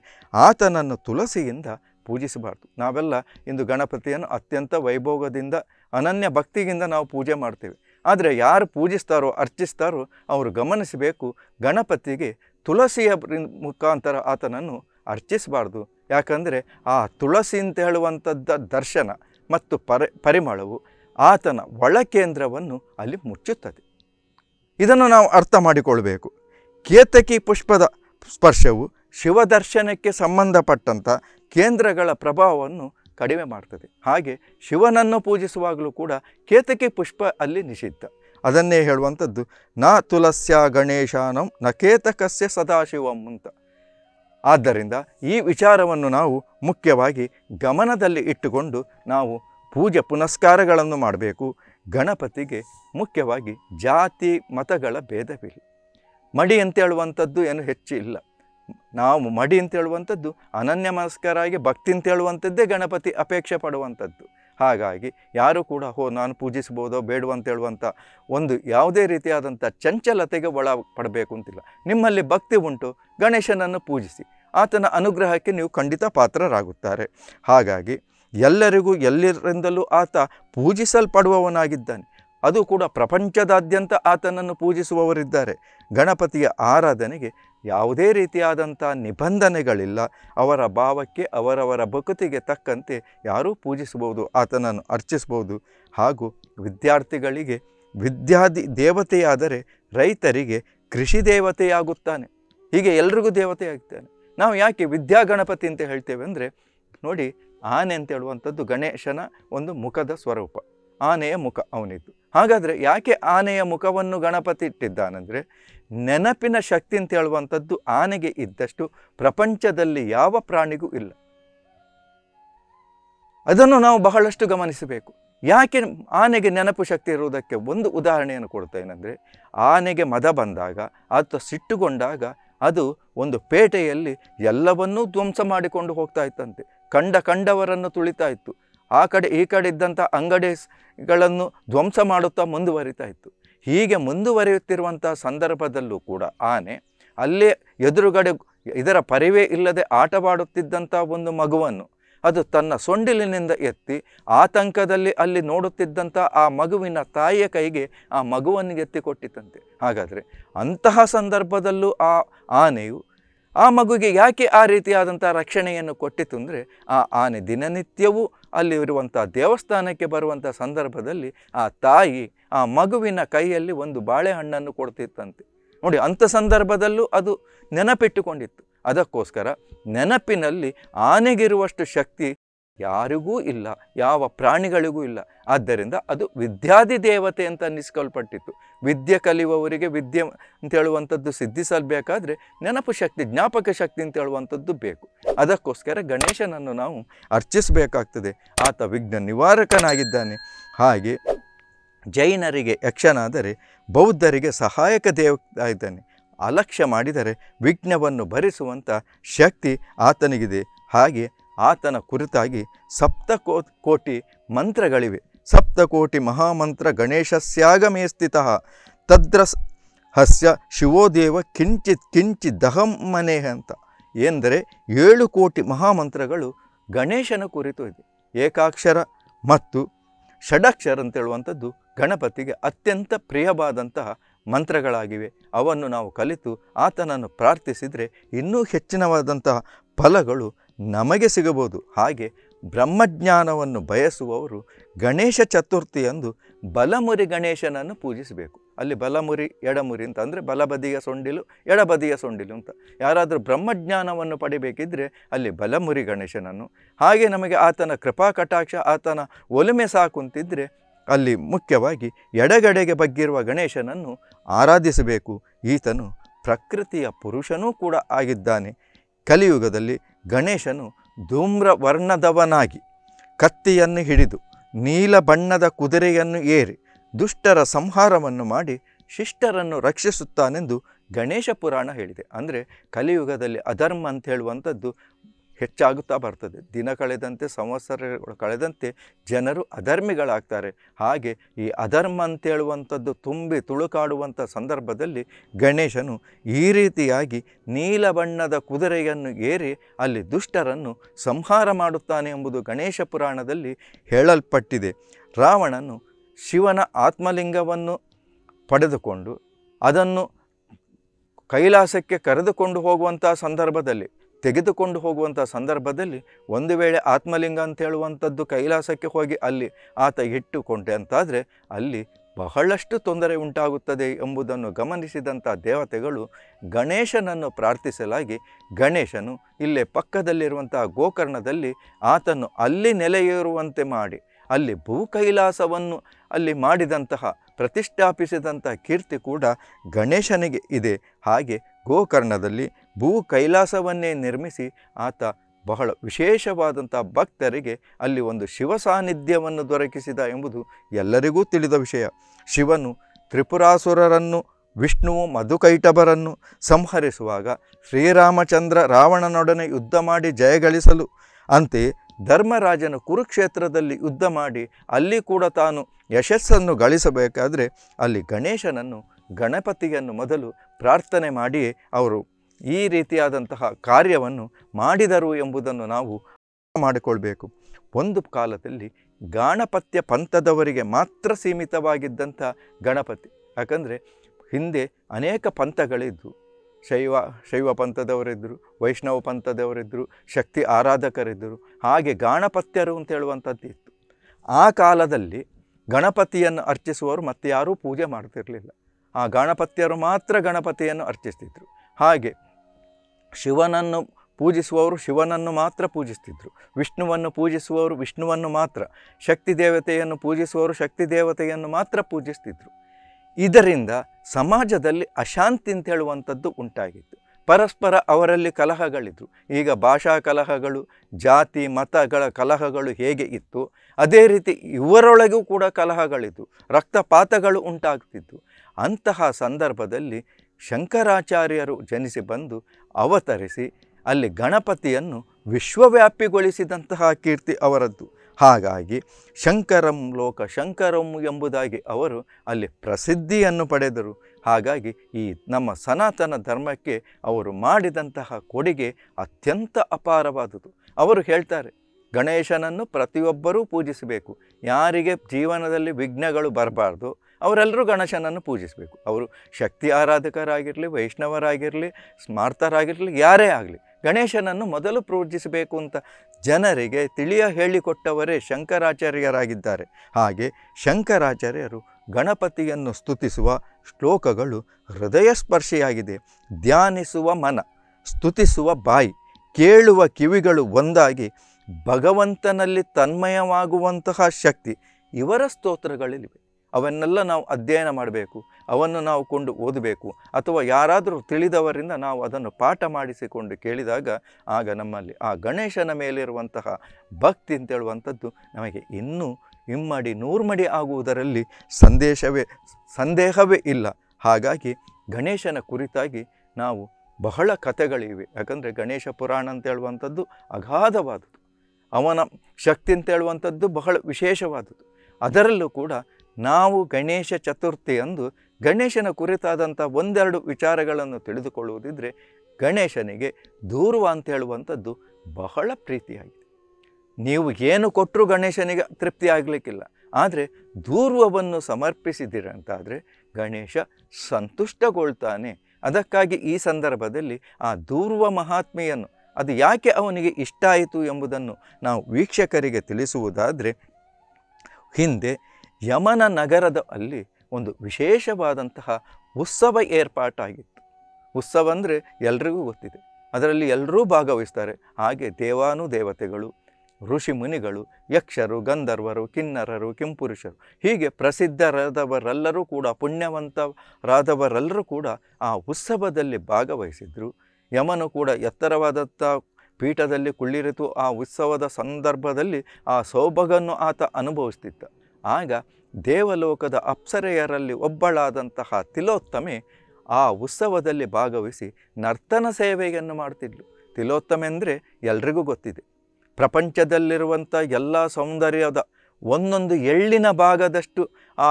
ಆತನನ್ನು ತುಳಸಿಯಿಂದ ಪೂಜಿಸಬಾರ್ದು ನಾವೆಲ್ಲ ಇಂದು ಗಣಪತಿಯನ್ನು ಅತ್ಯಂತ ವೈಭೋಗದಿಂದ ಅನನ್ಯ ಭಕ್ತಿಗಿಂದ ನಾವು ಪೂಜೆ ಮಾಡ್ತೀವಿ ಆದರೆ ಯಾರು ಪೂಜಿಸ್ತಾರೋ ಅರ್ಚಿಸ್ತಾರೋ ಅವರು ಗಮನಿಸಬೇಕು ಗಣಪತಿಗೆ ತುಳಸಿಯ ಮುಖಾಂತರ ಆತನನ್ನು ಅರ್ಚಿಸಬಾರ್ದು ಯಾಕಂದರೆ ಆ ತುಳಸಿ ಅಂತ ಹೇಳುವಂಥದ್ದ ದರ್ಶನ ಮತ್ತು ಪರಿ ಪರಿಮಳವು ಆತನ ಒಳಕೇಂದ್ರವನ್ನು ಅಲ್ಲಿ ಮುಚ್ಚುತ್ತದೆ ಇದನ್ನು ನಾವು ಅರ್ಥ ಮಾಡಿಕೊಳ್ಬೇಕು ಕೇತಕಿ ಪುಷ್ಪದ ಸ್ಪರ್ಶವು ಶಿವದರ್ಶನಕ್ಕೆ ಸಂಬಂಧಪಟ್ಟಂಥ ಕೇಂದ್ರಗಳ ಪ್ರಭಾವವನ್ನು ಕಡಿಮೆ ಮಾಡ್ತದೆ ಹಾಗೆ ಶಿವನನ್ನು ಪೂಜಿಸುವಾಗಲೂ ಕೂಡ ಕೇತಕಿ ಪುಷ್ಪ ಅಲ್ಲಿ ನಿಷಿದ್ಧ ಅದನ್ನೇ ಹೇಳುವಂಥದ್ದು ನ ತುಲಸ್ಯ ಗಣೇಶಾನಂ ನ ಕೇತಕಸ್ಯ ಸದಾಶಿವಂ ಅಂತ ಆದ್ದರಿಂದ ಈ ವಿಚಾರವನ್ನು ನಾವು ಮುಖ್ಯವಾಗಿ ಗಮನದಲ್ಲಿ ಇಟ್ಟುಕೊಂಡು ನಾವು ಪೂಜೆ ಪುನಸ್ಕಾರಗಳನ್ನು ಮಾಡಬೇಕು ಗಣಪತಿಗೆ ಮುಖ್ಯವಾಗಿ ಜಾತಿ ಮತಗಳ ಭೇದವಿಲ್ಲ ಮಡಿ ಅಂತೇಳುವಂಥದ್ದು ಏನು ಹೆಚ್ಚು ಇಲ್ಲ ನಾವು ಮಡಿ ಅಂತ ಹೇಳುವಂಥದ್ದು ಅನನ್ಯ ಮನಸ್ಕರಾಗಿ ಭಕ್ತಿ ಅಂತ ಹೇಳುವಂಥದ್ದೇ ಗಣಪತಿ ಅಪೇಕ್ಷೆ ಪಡುವಂಥದ್ದು ಹಾಗಾಗಿ ಯಾರು ಕೂಡ ಹೋ ನಾನು ಪೂಜಿಸ್ಬೋದೋ ಬೇಡವೋ ಅಂತೇಳುವಂಥ ಒಂದು ಯಾವುದೇ ರೀತಿಯಾದಂಥ ಚಂಚಲತೆಗೆ ಒಳ ಪಡಬೇಕು ಅಂತಿಲ್ಲ ನಿಮ್ಮಲ್ಲಿ ಭಕ್ತಿ ಉಂಟು ಗಣೇಶನನ್ನು ಪೂಜಿಸಿ ಆತನ ಅನುಗ್ರಹಕ್ಕೆ ನೀವು ಖಂಡಿತ ಪಾತ್ರರಾಗುತ್ತಾರೆ ಹಾಗಾಗಿ ಎಲ್ಲರಿಗೂ ಎಲ್ಲರಿಂದಲೂ ಆತ ಪೂಜಿಸಲ್ಪಡುವವನಾಗಿದ್ದಾನೆ ಅದು ಕೂಡ ಪ್ರಪಂಚದಾದ್ಯಂತ ಆತನನ್ನು ಪೂಜಿಸುವವರಿದ್ದಾರೆ ಗಣಪತಿಯ ಆರಾಧನೆಗೆ ಯಾವುದೇ ರೀತಿಯಾದಂಥ ನಿಬಂಧನೆಗಳಿಲ್ಲ ಅವರ ಭಾವಕ್ಕೆ ಅವರವರ ಭಕತಿಗೆ ತಕ್ಕಂತೆ ಯಾರೂ ಪೂಜಿಸಬಹುದು ಆತನನ್ನು ಅರ್ಚಿಸಬಹುದು ಹಾಗೂ ವಿದ್ಯಾರ್ಥಿಗಳಿಗೆ ವಿದ್ಯಾದಿ ದೇವತೆಯಾದರೆ ರೈತರಿಗೆ ಕೃಷಿ ದೇವತೆಯಾಗುತ್ತಾನೆ ಹೀಗೆ ಎಲ್ರಿಗೂ ದೇವತೆ ಆಗ್ತಾನೆ ನಾವು ಯಾಕೆ ವಿದ್ಯಾಗಣಪತಿ ಅಂತ ಹೇಳ್ತೇವೆ ಅಂದರೆ ನೋಡಿ ಆನೆ ಅಂತ ಹೇಳುವಂಥದ್ದು ಗಣೇಶನ ಒಂದು ಮುಖದ ಸ್ವರೂಪ ಆನೆಯ ಮುಖ ಅವನಿದ್ದು ಹಾಗಾದರೆ ಯಾಕೆ ಆನೆಯ ಮುಖವನ್ನು ಗಣಪತಿ ಇಟ್ಟಿದ್ದಾನಂದರೆ ನೆನಪಿನ ಶಕ್ತಿ ಅಂತ ಹೇಳುವಂಥದ್ದು ಆನೆಗೆ ಇದ್ದಷ್ಟು ಪ್ರಪಂಚದಲ್ಲಿ ಯಾವ ಪ್ರಾಣಿಗೂ ಇಲ್ಲ ಅದನ್ನು ನಾವು ಬಹಳಷ್ಟು ಗಮನಿಸಬೇಕು ಯಾಕೆ ಆನೆಗೆ ನೆನಪು ಶಕ್ತಿ ಇರುವುದಕ್ಕೆ ಒಂದು ಉದಾಹರಣೆಯನ್ನು ಕೊಡ್ತೇನೆಂದರೆ ಆನೆಗೆ ಮದ ಬಂದಾಗ ಅಥವಾ ಸಿಟ್ಟುಗೊಂಡಾಗ ಅದು ಒಂದು ಪೇಟೆಯಲ್ಲಿ ಎಲ್ಲವನ್ನೂ ಧ್ವಂಸ ಮಾಡಿಕೊಂಡು ಹೋಗ್ತಾ ಇತ್ತಂತೆ ಕಂಡ ಕಂಡವರನ್ನು ತುಳಿತಾ ಇತ್ತು ಆ ಕಡೆ ಈ ಕಡೆ ಇದ್ದಂಥ ಅಂಗಡಿಗಳನ್ನು ಧ್ವಂಸ ಮಾಡುತ್ತಾ ಮುಂದುವರಿತಾ ಇತ್ತು ಹೀಗೆ ಮುಂದುವರಿಯುತ್ತಿರುವಂಥ ಸಂದರ್ಭದಲ್ಲೂ ಕೂಡ ಆನೆ ಅಲ್ಲೇ ಎದುರುಗಡೆ ಇದರ ಪರಿವೇ ಇಲ್ಲದೆ ಆಟವಾಡುತ್ತಿದ್ದಂಥ ಒಂದು ಮಗುವನ್ನು ಅದು ತನ್ನ ಸೊಂಡಿಲಿನಿಂದ ಎತ್ತಿ ಆತಂಕದಲ್ಲಿ ಅಲ್ಲಿ ನೋಡುತ್ತಿದ್ದಂಥ ಆ ಮಗುವಿನ ತಾಯಿಯ ಕೈಗೆ ಆ ಮಗುವನ್ನು ಎತ್ತಿಕೊಟ್ಟಿತಂತೆ ಹಾಗಾದರೆ ಅಂತಹ ಸಂದರ್ಭದಲ್ಲೂ ಆ ಆನೆಯು ಆ ಮಗುವಿಗೆ ಯಾಕೆ ಆ ರೀತಿಯಾದಂಥ ರಕ್ಷಣೆಯನ್ನು ಕೊಟ್ಟಿತು ಅಂದರೆ ಆ ಆನೆ ದಿನನಿತ್ಯವೂ ಅಲ್ಲಿ ಇರುವಂಥ ದೇವಸ್ಥಾನಕ್ಕೆ ಬರುವಂಥ ಸಂದರ್ಭದಲ್ಲಿ ಆ ತಾಯಿ ಆ ಮಗುವಿನ ಕೈಯಲ್ಲಿ ಒಂದು ಬಾಳೆಹಣ್ಣನ್ನು ಕೊಡ್ತಿತ್ತಂತೆ ನೋಡಿ ಅಂಥ ಸಂದರ್ಭದಲ್ಲೂ ಅದು ನೆನಪಿಟ್ಟುಕೊಂಡಿತ್ತು ಅದಕ್ಕೋಸ್ಕರ ನೆನಪಿನಲ್ಲಿ ಆನೆಗಿರುವಷ್ಟು ಶಕ್ತಿ ಯಾರಿಗೂ ಇಲ್ಲ ಯಾವ ಪ್ರಾಣಿಗಳಿಗೂ ಇಲ್ಲ ಆದ್ದರಿಂದ ಅದು ವಿದ್ಯಾದಿ ದೇವತೆ ಅಂತ ಅನ್ನಿಸ್ಕೊಳ್ಪಟ್ಟಿತ್ತು ವಿದ್ಯೆ ಕಲಿಯುವವರಿಗೆ ವಿದ್ಯೆ ಅಂತ ಹೇಳುವಂಥದ್ದು ಸಿದ್ಧಿಸಲ್ಬೇಕಾದ್ರೆ ನೆನಪು ಶಕ್ತಿ ಜ್ಞಾಪಕ ಶಕ್ತಿ ಅಂತ ಹೇಳುವಂಥದ್ದು ಬೇಕು ಅದಕ್ಕೋಸ್ಕರ ಗಣೇಶನನ್ನು ನಾವು ಅರ್ಚಿಸಬೇಕಾಗ್ತದೆ ಆತ ವಿಘ್ನ ನಿವಾರಕನಾಗಿದ್ದಾನೆ ಹಾಗೆ ಜೈನರಿಗೆ ಯಕ್ಷನಾದರೆ ಬೌದ್ಧರಿಗೆ ಸಹಾಯಕ ದೇವ ಇದ್ದಾನೆ ಅಲಕ್ಷ್ಯ ಮಾಡಿದರೆ ವಿಘ್ನವನ್ನು ಭರಿಸುವಂಥ ಶಕ್ತಿ ಆತನಿಗಿದೆ ಹಾಗೆ ಆತನ ಕುರಿತಾಗಿ ಸಪ್ತಕೋ ಕೋಟಿ ಮಂತ್ರಗಳಿವೆ ಸಪ್ತಕೋಟಿ ಮಹಾಮಂತ್ರ ಗಣೇಶಸ್ಯಾಗಮೇ ಸ್ಥಿತ ತದ್ರ ಹಸ್ಯ ಶಿವೋದೇವ ಕಿಂಚಿತ್ ದಹಂ ಮನೆ ಅಂತ ಎಂದರೆ ಏಳು ಕೋಟಿ ಮಹಾಮಂತ್ರಗಳು ಗಣೇಶನ ಕುರಿತು ಇದೆ ಏಕಾಕ್ಷರ ಮತ್ತು ಷಡಕ್ಷರ ಅಂತೇಳುವಂಥದ್ದು ಗಣಪತಿಗೆ ಅತ್ಯಂತ ಪ್ರಿಯವಾದಂತಹ ಮಂತ್ರಗಳಾಗಿವೆ ಅವನ್ನು ನಾವು ಕಲಿತು ಆತನನ್ನು ಪ್ರಾರ್ಥಿಸಿದರೆ ಇನ್ನೂ ಹೆಚ್ಚಿನವಾದಂತಹ ಫಲಗಳು ನಮಗೆ ಸಿಗಬಹುದು ಹಾಗೆ ಬ್ರಹ್ಮಜ್ಞಾನವನ್ನು ಬಯಸುವವರು ಗಣೇಶ ಚತುರ್ಥಿಯಂದು ಬಲಮುರಿ ಗಣೇಶನನ್ನು ಪೂಜಿಸಬೇಕು ಅಲ್ಲಿ ಬಲಮುರಿ ಎಡಮುರಿ ಅಂತ ಅಂದರೆ ಬಲಬದಿಯ ಸೊಂಡಿಲು ಎಡಬದಿಯ ಸೊಂಡಿಲು ಅಂತ ಯಾರಾದರೂ ಬ್ರಹ್ಮಜ್ಞಾನವನ್ನು ಪಡಿಬೇಕಿದ್ದರೆ ಅಲ್ಲಿ ಬಲಮುರಿ ಗಣೇಶನನ್ನು ಹಾಗೆ ನಮಗೆ ಆತನ ಕೃಪಾ ಕಟಾಕ್ಷ ಆತನ ಒಲುಮೆ ಸಾಕು ಅಂತಿದ್ದರೆ ಅಲ್ಲಿ ಮುಖ್ಯವಾಗಿ ಎಡಗಡೆಗೆ ಬಗ್ಗಿರುವ ಗಣೇಶನನ್ನು ಆರಾಧಿಸಬೇಕು ಈತನು ಪ್ರಕೃತಿಯ ಪುರುಷನೂ ಕೂಡ ಆಗಿದ್ದಾನೆ ಕಲಿಯುಗದಲ್ಲಿ ಗಣೇಶನು ಧೂಮ್ರ ವರ್ಣದವನಾಗಿ ಕತ್ತಿಯನ್ನು ಹಿಡಿದು ನೀಲ ಬಣ್ಣದ ಕುದುರೆಯನ್ನು ಏರಿ ದುಷ್ಟರ ಸಂಹಾರವನ್ನು ಮಾಡಿ ಶಿಷ್ಟರನ್ನು ರಕ್ಷಿಸುತ್ತಾನೆಂದು ಗಣೇಶ ಪುರಾಣ ಹೇಳಿದೆ ಅಂದರೆ ಕಲಿಯುಗದಲ್ಲಿ ಅಧರ್ಮ ಅಂತ ಹೇಳುವಂಥದ್ದು ಹೆಚ್ಚಾಗುತ್ತಾ ಬರ್ತದೆ ದಿನ ಕಳೆದಂತೆ ಸಂವತ್ಸರಗಳು ಕಳೆದಂತೆ ಜನರು ಅಧರ್ಮಿಗಳಾಗ್ತಾರೆ ಹಾಗೆ ಈ ಅಧರ್ಮ ಅಂತೇಳುವಂಥದ್ದು ತುಂಬಿ ತುಳುಕಾಡುವಂಥ ಸಂದರ್ಭದಲ್ಲಿ ಗಣೇಶನು ಈ ರೀತಿಯಾಗಿ ನೀಲ ಬಣ್ಣದ ಕುದುರೆಯನ್ನು ಏರಿ ಅಲ್ಲಿ ದುಷ್ಟರನ್ನು ಸಂಹಾರ ಮಾಡುತ್ತಾನೆ ಎಂಬುದು ಗಣೇಶ ಪುರಾಣದಲ್ಲಿ ಹೇಳಲ್ಪಟ್ಟಿದೆ ರಾವಣನು ಶಿವನ ಆತ್ಮಲಿಂಗವನ್ನು ಪಡೆದುಕೊಂಡು ಅದನ್ನು ಕೈಲಾಸಕ್ಕೆ ಕರೆದುಕೊಂಡು ಹೋಗುವಂಥ ಸಂದರ್ಭದಲ್ಲಿ ತೆಗೆದುಕೊಂಡು ಹೋಗುವಂಥ ಸಂದರ್ಭದಲ್ಲಿ ಒಂದು ವೇಳೆ ಆತ್ಮಲಿಂಗ ಅಂತ ಹೇಳುವಂಥದ್ದು ಕೈಲಾಸಕ್ಕೆ ಹೋಗಿ ಅಲ್ಲಿ ಆತ ಇಟ್ಟುಕೊಂಡೆ ಅಂತಾದರೆ ಅಲ್ಲಿ ಬಹಳಷ್ಟು ತೊಂದರೆ ಉಂಟಾಗುತ್ತದೆ ಎಂಬುದನ್ನು ಗಮನಿಸಿದಂಥ ದೇವತೆಗಳು ಗಣೇಶನನ್ನು ಪ್ರಾರ್ಥಿಸಲಾಗಿ ಗಣೇಶನು ಇಲ್ಲೇ ಪಕ್ಕದಲ್ಲಿರುವಂತಹ ಗೋಕರ್ಣದಲ್ಲಿ ಆತನು ಅಲ್ಲಿ ನೆಲೆಯೇರುವಂತೆ ಮಾಡಿ ಅಲ್ಲಿ ಭೂ ಕೈಲಾಸವನ್ನು ಅಲ್ಲಿ ಮಾಡಿದಂತಹ ಪ್ರತಿಷ್ಠಾಪಿಸಿದಂಥ ಕೀರ್ತಿ ಕೂಡ ಗಣೇಶನಿಗೆ ಇದೆ ಹಾಗೆ ಗೋಕರ್ಣದಲ್ಲಿ ಭೂ ಕೈಲಾಸವನ್ನೇ ನಿರ್ಮಿಸಿ ಆತ ಬಹಳ ವಿಶೇಷವಾದಂಥ ಭಕ್ತರಿಗೆ ಅಲ್ಲಿ ಒಂದು ಶಿವ ಸಾನ್ನಿಧ್ಯವನ್ನು ದೊರಕಿಸಿದ ಎಂಬುದು ಎಲ್ಲರಿಗೂ ತಿಳಿದ ವಿಷಯ ಶಿವನು ತ್ರಿಪುರಾಸುರರನ್ನು ವಿಷ್ಣುವು ಮಧುಕೈಟಭರನ್ನು ಸಂಹರಿಸುವಾಗ ಶ್ರೀರಾಮಚಂದ್ರ ರಾವಣನೊಡನೆ ಯುದ್ಧ ಮಾಡಿ ಜಯಗಳಿಸಲು ಅಂತೆ ಧರ್ಮರಾಜನು ಕುರುಕ್ಷೇತ್ರದಲ್ಲಿ ಯುದ್ಧ ಮಾಡಿ ಅಲ್ಲಿ ಕೂಡ ತಾನು ಯಶಸ್ಸನ್ನು ಗಳಿಸಬೇಕಾದರೆ ಅಲ್ಲಿ ಗಣೇಶನನ್ನು ಗಣಪತಿಯನ್ನು ಮೊದಲು ಪ್ರಾರ್ಥನೆ ಮಾಡಿ ಅವರು ಈ ರೀತಿಯಾದಂತಹ ಕಾರ್ಯವನ್ನು ಮಾಡಿದರು ಎಂಬುದನ್ನು ನಾವು ಮಾಡಿಕೊಳ್ಬೇಕು ಒಂದು ಕಾಲದಲ್ಲಿ ಗಾಣಪತ್ಯ ಪಂಥದವರಿಗೆ ಮಾತ್ರ ಸೀಮಿತವಾಗಿದ್ದಂಥ ಗಣಪತಿ ಯಾಕಂದರೆ ಹಿಂದೆ ಅನೇಕ ಪಂಥಗಳಿದ್ವು ಶೈವ ಶೈವ ಪಂಥದವರಿದ್ದರು ವೈಷ್ಣವ ಪಂಥದವರಿದ್ದರು ಶಕ್ತಿ ಆರಾಧಕರಿದ್ದರು ಹಾಗೆ ಗಾಣಪತ್ಯರು ಅಂತ ಹೇಳುವಂಥದ್ದು ಇತ್ತು ಆ ಕಾಲದಲ್ಲಿ ಗಣಪತಿಯನ್ನು ಅರ್ಚಿಸುವವರು ಮತ್ತೆ ಯಾರೂ ಪೂಜೆ ಮಾಡ್ತಿರಲಿಲ್ಲ ಆ ಗಣಪತಿಯರು ಮಾತ್ರ ಗಣಪತಿಯನ್ನು ಅರ್ಚಿಸ್ತಿದ್ರು ಹಾಗೆ ಶಿವನನ್ನು ಪೂಜಿಸುವವರು ಶಿವನನ್ನು ಮಾತ್ರ ಪೂಜಿಸ್ತಿದ್ರು ವಿಷ್ಣುವನ್ನು ಪೂಜಿಸುವವರು ವಿಷ್ಣುವನ್ನು ಮಾತ್ರ ಶಕ್ತಿ ದೇವತೆಯನ್ನು ಪೂಜಿಸುವವರು ಶಕ್ತಿ ದೇವತೆಯನ್ನು ಮಾತ್ರ ಪೂಜಿಸ್ತಿದ್ರು ಇದರಿಂದ ಸಮಾಜದಲ್ಲಿ ಅಶಾಂತಿ ಅಂತ ಹೇಳುವಂಥದ್ದು ಉಂಟಾಗಿತ್ತು ಪರಸ್ಪರ ಅವರಲ್ಲಿ ಕಲಹಗಳಿದ್ರು ಈಗ ಭಾಷಾ ಕಲಹಗಳು ಜಾತಿ ಮತಗಳ ಕಲಹಗಳು ಹೇಗೆ ಇತ್ತು ಅದೇ ರೀತಿ ಇವರೊಳಗೂ ಕೂಡ ಕಲಹಗಳಿದ್ದು ರಕ್ತಪಾತಗಳು ಉಂಟಾಗ್ತಿತ್ತು ಅಂತಹ ಸಂದರ್ಭದಲ್ಲಿ ಶಂಕರಾಚಾರ್ಯರು ಜನಿಸಿ ಬಂದು ಅವತರಿಸಿ ಅಲ್ಲಿ ಗಣಪತಿಯನ್ನು ವಿಶ್ವವ್ಯಾಪಿಗೊಳಿಸಿದಂತಹ ಕೀರ್ತಿ ಅವರದ್ದು ಹಾಗಾಗಿ ಶಂಕರಂ ಲೋಕ ಶಂಕರಂ ಎಂಬುದಾಗಿ ಅವರು ಅಲ್ಲಿ ಪ್ರಸಿದ್ಧಿಯನ್ನು ಪಡೆದರು ಹಾಗಾಗಿ ಈ ನಮ್ಮ ಸನಾತನ ಧರ್ಮಕ್ಕೆ ಅವರು ಮಾಡಿದಂತಹ ಕೊಡುಗೆ ಅತ್ಯಂತ ಅಪಾರವಾದುದು ಅವರು ಹೇಳ್ತಾರೆ ಗಣೇಶನನ್ನು ಪ್ರತಿಯೊಬ್ಬರೂ ಪೂಜಿಸಬೇಕು ಯಾರಿಗೆ ಜೀವನದಲ್ಲಿ ವಿಘ್ನಗಳು ಬರಬಾರ್ದು ಅವರೆಲ್ಲರೂ ಗಣೇಶನನ್ನು ಪೂಜಿಸಬೇಕು ಅವರು ಶಕ್ತಿ ಆರಾಧಕರಾಗಿರಲಿ ವೈಷ್ಣವರಾಗಿರಲಿ ಸ್ಮಾರ್ತರಾಗಿರಲಿ ಯಾರೇ ಆಗಲಿ ಗಣೇಶನನ್ನು ಮೊದಲು ಪೂಜಿಸಬೇಕು ಅಂತ ಜನರಿಗೆ ತಿಳಿಯ ಹೇಳಿಕೊಟ್ಟವರೇ ಶಂಕರಾಚಾರ್ಯರಾಗಿದ್ದಾರೆ ಹಾಗೆ ಶಂಕರಾಚಾರ್ಯರು ಗಣಪತಿಯನ್ನು ಸ್ತುತಿಸುವ ಶ್ಲೋಕಗಳು ಹೃದಯ ಸ್ಪರ್ಶಿಯಾಗಿದೆ ಧ್ಯಾನಿಸುವ ಮನ ಸ್ತುತಿಸುವ ಬಾಯಿ ಕೇಳುವ ಕಿವಿಗಳು ಒಂದಾಗಿ ಭಗವಂತನಲ್ಲಿ ತನ್ಮಯವಾಗುವಂತಹ ಶಕ್ತಿ ಇವರ ಸ್ತೋತ್ರಗಳಲ್ಲಿವೆ ಅವನ್ನೆಲ್ಲ ನಾವು ಅಧ್ಯಯನ ಮಾಡಬೇಕು ಅವನ್ನು ನಾವು ಕೊಂಡು ಓದಬೇಕು ಅಥವಾ ಯಾರಾದರೂ ತಿಳಿದವರಿಂದ ನಾವು ಅದನ್ನು ಪಾಠ ಮಾಡಿಸಿಕೊಂಡು ಕೇಳಿದಾಗ ಆಗ ನಮ್ಮಲ್ಲಿ ಆ ಗಣೇಶನ ಮೇಲಿರುವಂತಹ ಭಕ್ತಿ ಅಂತೇಳುವಂಥದ್ದು ನಮಗೆ ಇನ್ನೂ ಇಮ್ಮಡಿ ನೂರ್ಮಡಿ ಆಗುವುದರಲ್ಲಿ ಸಂದೇಶವೇ ಸಂದೇಹವೇ ಇಲ್ಲ ಹಾಗಾಗಿ ಗಣೇಶನ ಕುರಿತಾಗಿ ನಾವು ಬಹಳ ಕಥೆಗಳಿವೆ ಯಾಕಂದರೆ ಗಣೇಶ ಪುರಾಣ ಅಂತ ಹೇಳುವಂಥದ್ದು ಅಗಾಧವಾದದ್ದು ಅವನ ಶಕ್ತಿ ಅಂತ ಹೇಳುವಂಥದ್ದು ಬಹಳ ವಿಶೇಷವಾದದ್ದು ಅದರಲ್ಲೂ ಕೂಡ ನಾವು ಗಣೇಶ ಚತುರ್ಥಿ ಅಂದು ಗಣೇಶನ ಕುರಿತಾದಂಥ ಒಂದೆರಡು ವಿಚಾರಗಳನ್ನು ತಿಳಿದುಕೊಳ್ಳುವುದಿದ್ದರೆ ಗಣೇಶನಿಗೆ ದೂರ್ವ ಅಂತ ಹೇಳುವಂಥದ್ದು ಬಹಳ ಪ್ರೀತಿಯಾಗಿದೆ ನೀವು ಏನು ಕೊಟ್ಟರು ಗಣೇಶನಿಗೆ ತೃಪ್ತಿ ಆಗಲಿಕ್ಕಿಲ್ಲ ಆದರೆ ದೂರ್ವವನ್ನು ಸಮರ್ಪಿಸಿದಿರಂತಾದರೆ ಗಣೇಶ ಸಂತುಷ್ಟಗೊಳ್ತಾನೆ ಅದಕ್ಕಾಗಿ ಈ ಸಂದರ್ಭದಲ್ಲಿ ಆ ದೂರ್ವ ಮಹಾತ್ಮೆಯನ್ನು ಅದು ಯಾಕೆ ಅವನಿಗೆ ಇಷ್ಟ ಆಯಿತು ಎಂಬುದನ್ನು ನಾವು ವೀಕ್ಷಕರಿಗೆ ತಿಳಿಸುವುದಾದರೆ ಹಿಂದೆ ಯಮನ ನಗರದ ಅಲ್ಲಿ ಒಂದು ವಿಶೇಷವಾದಂತಹ ಉತ್ಸವ ಏರ್ಪಾಟಾಗಿತ್ತು ಉತ್ಸವ ಅಂದರೆ ಎಲ್ರಿಗೂ ಗೊತ್ತಿದೆ ಅದರಲ್ಲಿ ಎಲ್ಲರೂ ಭಾಗವಹಿಸ್ತಾರೆ ಹಾಗೆ ದೇವಾನು ದೇವತೆಗಳು ಋಷಿ ಮುನಿಗಳು ಯಕ್ಷರು ಗಂಧರ್ವರು ಕಿನ್ನರರು ಕೆಂಪುರುಷರು ಹೀಗೆ ಪ್ರಸಿದ್ಧರಾದವರೆಲ್ಲರೂ ಕೂಡ ಪುಣ್ಯವಂತರಾದವರೆಲ್ಲರೂ ಕೂಡ ಆ ಉತ್ಸವದಲ್ಲಿ ಭಾಗವಹಿಸಿದರು ಯಮನು ಕೂಡ ಎತ್ತರವಾದಂಥ ಪೀಠದಲ್ಲಿ ಕುಳ್ಳಿರಿತು ಆ ಉತ್ಸವದ ಸಂದರ್ಭದಲ್ಲಿ ಆ ಸೌಭಗನ್ನು ಆತ ಅನುಭವಿಸ್ತಿದ್ದ ಆಗ ದೇವಲೋಕದ ಅಪ್ಸರೆಯರಲ್ಲಿ ಒಬ್ಬಳಾದಂತಹ ತಿಲೋತ್ತಮೆ ಆ ಉತ್ಸವದಲ್ಲಿ ಭಾಗವಹಿಸಿ ನರ್ತನ ಸೇವೆಯನ್ನು ಮಾಡ್ತಿದ್ಲು ತಿಲೋತ್ತಮೆ ಅಂದರೆ ಎಲ್ರಿಗೂ ಗೊತ್ತಿದೆ ಪ್ರಪಂಚದಲ್ಲಿರುವಂಥ ಎಲ್ಲ ಸೌಂದರ್ಯದ ಒಂದೊಂದು ಎಳ್ಳಿನ ಭಾಗದಷ್ಟು ಆ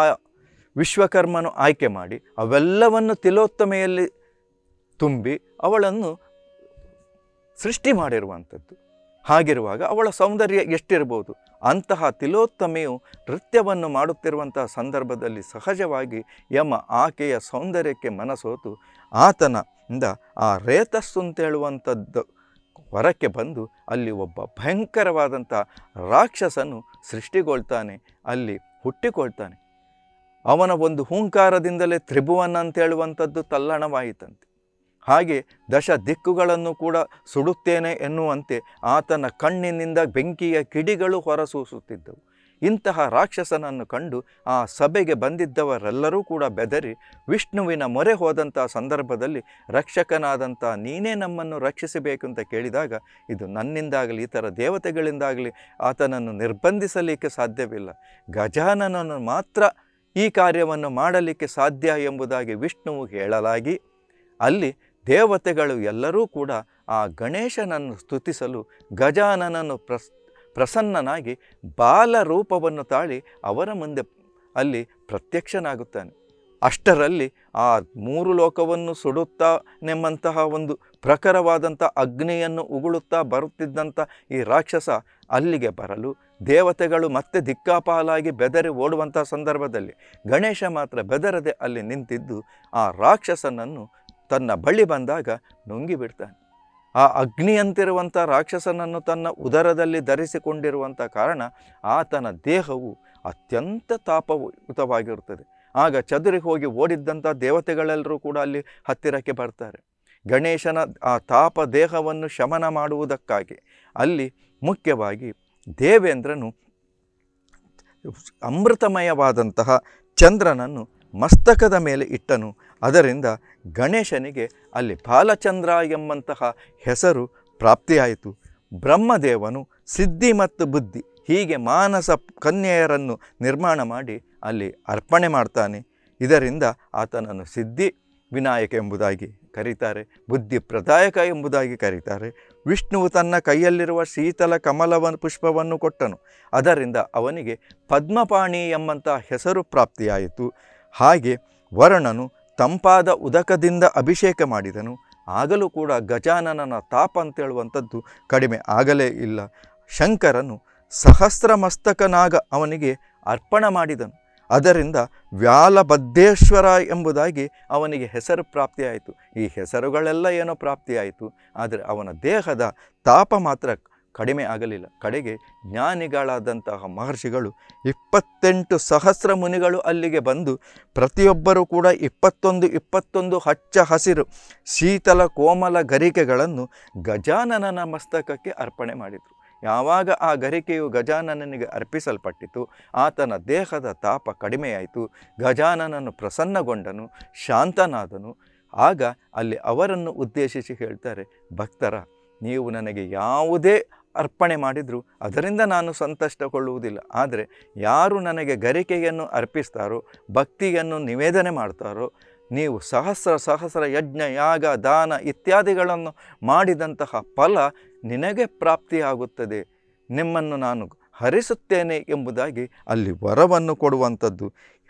ವಿಶ್ವಕರ್ಮನು ಆಯ್ಕೆ ಮಾಡಿ ಅವೆಲ್ಲವನ್ನು ತಿಲೋತ್ತಮೆಯಲ್ಲಿ ತುಂಬಿ ಅವಳನ್ನು ಸೃಷ್ಟಿ ಮಾಡಿರುವಂಥದ್ದು ಹಾಗಿರುವಾಗ ಅವಳ ಸೌಂದರ್ಯ ಎಷ್ಟಿರ್ಬೋದು ಅಂತಹ ತಿಲೋತ್ತಮೆಯು ನೃತ್ಯವನ್ನು ಮಾಡುತ್ತಿರುವಂತಹ ಸಂದರ್ಭದಲ್ಲಿ ಸಹಜವಾಗಿ ಯಮ ಆಕೆಯ ಸೌಂದರ್ಯಕ್ಕೆ ಮನಸೋತು ಆತನಿಂದ ಆ ರೇತಸ್ಸು ಹೇಳುವಂಥದ್ದು ಹೊರಕ್ಕೆ ಬಂದು ಅಲ್ಲಿ ಒಬ್ಬ ಭಯಂಕರವಾದಂಥ ರಾಕ್ಷಸನು ಸೃಷ್ಟಿಗೊಳ್ತಾನೆ ಅಲ್ಲಿ ಹುಟ್ಟಿಕೊಳ್ತಾನೆ ಅವನ ಒಂದು ಹೂಂಕಾರದಿಂದಲೇ ತ್ರಿಭುವನ ಅಂತೇಳುವಂಥದ್ದು ತಲ್ಲಣವಾಯಿತಂತೆ ಹಾಗೆ ದಶ ದಿಕ್ಕುಗಳನ್ನು ಕೂಡ ಸುಡುತ್ತೇನೆ ಎನ್ನುವಂತೆ ಆತನ ಕಣ್ಣಿನಿಂದ ಬೆಂಕಿಯ ಕಿಡಿಗಳು ಹೊರಸೂಸುತ್ತಿದ್ದವು ಇಂತಹ ರಾಕ್ಷಸನನ್ನು ಕಂಡು ಆ ಸಭೆಗೆ ಬಂದಿದ್ದವರೆಲ್ಲರೂ ಕೂಡ ಬೆದರಿ ವಿಷ್ಣುವಿನ ಮೊರೆ ಹೋದಂಥ ಸಂದರ್ಭದಲ್ಲಿ ರಕ್ಷಕನಾದಂಥ ನೀನೇ ನಮ್ಮನ್ನು ರಕ್ಷಿಸಬೇಕು ಅಂತ ಕೇಳಿದಾಗ ಇದು ನನ್ನಿಂದಾಗಲಿ ಇತರ ದೇವತೆಗಳಿಂದಾಗಲಿ ಆತನನ್ನು ನಿರ್ಬಂಧಿಸಲಿಕ್ಕೆ ಸಾಧ್ಯವಿಲ್ಲ ಗಜಾನನನ್ನು ಮಾತ್ರ ಈ ಕಾರ್ಯವನ್ನು ಮಾಡಲಿಕ್ಕೆ ಸಾಧ್ಯ ಎಂಬುದಾಗಿ ವಿಷ್ಣುವು ಹೇಳಲಾಗಿ ಅಲ್ಲಿ ದೇವತೆಗಳು ಎಲ್ಲರೂ ಕೂಡ ಆ ಗಣೇಶನನ್ನು ಸ್ತುತಿಸಲು ಗಜಾನನನ್ನು ಪ್ರಸ್ ಪ್ರಸನ್ನನಾಗಿ ಬಾಲ ರೂಪವನ್ನು ತಾಳಿ ಅವರ ಮುಂದೆ ಅಲ್ಲಿ ಪ್ರತ್ಯಕ್ಷನಾಗುತ್ತಾನೆ ಅಷ್ಟರಲ್ಲಿ ಆ ಮೂರು ಲೋಕವನ್ನು ಸುಡುತ್ತಾನೆಂಬಂತಹ ಒಂದು ಪ್ರಖರವಾದಂಥ ಅಗ್ನಿಯನ್ನು ಉಗುಳುತ್ತಾ ಬರುತ್ತಿದ್ದಂಥ ಈ ರಾಕ್ಷಸ ಅಲ್ಲಿಗೆ ಬರಲು ದೇವತೆಗಳು ಮತ್ತೆ ದಿಕ್ಕಾಪಾಲಾಗಿ ಬೆದರಿ ಓಡುವಂಥ ಸಂದರ್ಭದಲ್ಲಿ ಗಣೇಶ ಮಾತ್ರ ಬೆದರದೆ ಅಲ್ಲಿ ನಿಂತಿದ್ದು ಆ ರಾಕ್ಷಸನನ್ನು ತನ್ನ ಬಳಿ ಬಂದಾಗ ನುಂಗಿಬಿಡ್ತಾನೆ ಆ ಅಗ್ನಿಯಂತಿರುವಂಥ ರಾಕ್ಷಸನನ್ನು ತನ್ನ ಉದರದಲ್ಲಿ ಧರಿಸಿಕೊಂಡಿರುವಂಥ ಕಾರಣ ಆತನ ದೇಹವು ಅತ್ಯಂತ ತಾಪಯುತವಾಗಿರುತ್ತದೆ ಆಗ ಚದುರಿ ಹೋಗಿ ಓಡಿದ್ದಂಥ ದೇವತೆಗಳೆಲ್ಲರೂ ಕೂಡ ಅಲ್ಲಿ ಹತ್ತಿರಕ್ಕೆ ಬರ್ತಾರೆ ಗಣೇಶನ ಆ ತಾಪ ದೇಹವನ್ನು ಶಮನ ಮಾಡುವುದಕ್ಕಾಗಿ ಅಲ್ಲಿ ಮುಖ್ಯವಾಗಿ ದೇವೇಂದ್ರನು ಅಮೃತಮಯವಾದಂತಹ ಚಂದ್ರನನ್ನು ಮಸ್ತಕದ ಮೇಲೆ ಇಟ್ಟನು ಅದರಿಂದ ಗಣೇಶನಿಗೆ ಅಲ್ಲಿ ಬಾಲಚಂದ್ರ ಎಂಬಂತಹ ಹೆಸರು ಪ್ರಾಪ್ತಿಯಾಯಿತು ಬ್ರಹ್ಮದೇವನು ಸಿದ್ಧಿ ಮತ್ತು ಬುದ್ಧಿ ಹೀಗೆ ಮಾನಸ ಕನ್ಯೆಯರನ್ನು ನಿರ್ಮಾಣ ಮಾಡಿ ಅಲ್ಲಿ ಅರ್ಪಣೆ ಮಾಡ್ತಾನೆ ಇದರಿಂದ ಆತನನ್ನು ಸಿದ್ಧಿ ವಿನಾಯಕ ಎಂಬುದಾಗಿ ಕರೀತಾರೆ ಬುದ್ಧಿ ಪ್ರದಾಯಕ ಎಂಬುದಾಗಿ ಕರೀತಾರೆ ವಿಷ್ಣುವು ತನ್ನ ಕೈಯಲ್ಲಿರುವ ಶೀತಲ ಕಮಲವನ್ನು ಪುಷ್ಪವನ್ನು ಕೊಟ್ಟನು ಅದರಿಂದ ಅವನಿಗೆ ಪದ್ಮಪಾಣಿ ಎಂಬಂತಹ ಹೆಸರು ಪ್ರಾಪ್ತಿಯಾಯಿತು ಹಾಗೆ ವರುಣನು ತಂಪಾದ ಉದಕದಿಂದ ಅಭಿಷೇಕ ಮಾಡಿದನು ಆಗಲೂ ಕೂಡ ಗಜಾನನನ ತಾಪ ಅಂತೇಳುವಂಥದ್ದು ಕಡಿಮೆ ಆಗಲೇ ಇಲ್ಲ ಶಂಕರನು ಸಹಸ್ರಮಸ್ತಕನಾಗ ಅವನಿಗೆ ಅರ್ಪಣ ಮಾಡಿದನು ಅದರಿಂದ ವ್ಯಾಲಬದ್ಧೇಶ್ವರ ಎಂಬುದಾಗಿ ಅವನಿಗೆ ಹೆಸರು ಪ್ರಾಪ್ತಿಯಾಯಿತು ಈ ಹೆಸರುಗಳೆಲ್ಲ ಏನೋ ಪ್ರಾಪ್ತಿಯಾಯಿತು ಆದರೆ ಅವನ ದೇಹದ ತಾಪ ಮಾತ್ರ ಕಡಿಮೆ ಆಗಲಿಲ್ಲ ಕಡೆಗೆ ಜ್ಞಾನಿಗಳಾದಂತಹ ಮಹರ್ಷಿಗಳು ಇಪ್ಪತ್ತೆಂಟು ಸಹಸ್ರ ಮುನಿಗಳು ಅಲ್ಲಿಗೆ ಬಂದು ಪ್ರತಿಯೊಬ್ಬರೂ ಕೂಡ ಇಪ್ಪತ್ತೊಂದು ಇಪ್ಪತ್ತೊಂದು ಹಚ್ಚ ಹಸಿರು ಶೀತಲ ಕೋಮಲ ಗರಿಕೆಗಳನ್ನು ಗಜಾನನನ ಮಸ್ತಕಕ್ಕೆ ಅರ್ಪಣೆ ಮಾಡಿದರು ಯಾವಾಗ ಆ ಗರಿಕೆಯು ಗಜಾನನನಿಗೆ ಅರ್ಪಿಸಲ್ಪಟ್ಟಿತು ಆತನ ದೇಹದ ತಾಪ ಕಡಿಮೆಯಾಯಿತು ಗಜಾನನನ್ನು ಪ್ರಸನ್ನಗೊಂಡನು ಶಾಂತನಾದನು ಆಗ ಅಲ್ಲಿ ಅವರನ್ನು ಉದ್ದೇಶಿಸಿ ಹೇಳ್ತಾರೆ ಭಕ್ತರ ನೀವು ನನಗೆ ಯಾವುದೇ ಅರ್ಪಣೆ ಮಾಡಿದ್ರು ಅದರಿಂದ ನಾನು ಸಂತಷ್ಟಗೊಳ್ಳುವುದಿಲ್ಲ ಆದರೆ ಯಾರು ನನಗೆ ಗರಿಕೆಯನ್ನು ಅರ್ಪಿಸ್ತಾರೋ ಭಕ್ತಿಯನ್ನು ನಿವೇದನೆ ಮಾಡ್ತಾರೋ ನೀವು ಸಹಸ್ರ ಸಹಸ್ರ ಯಜ್ಞ ಯಾಗ ದಾನ ಇತ್ಯಾದಿಗಳನ್ನು ಮಾಡಿದಂತಹ ಫಲ ನಿನಗೆ ಪ್ರಾಪ್ತಿಯಾಗುತ್ತದೆ ನಿಮ್ಮನ್ನು ನಾನು ಹರಿಸುತ್ತೇನೆ ಎಂಬುದಾಗಿ ಅಲ್ಲಿ ವರವನ್ನು ಕೊಡುವಂಥದ್ದು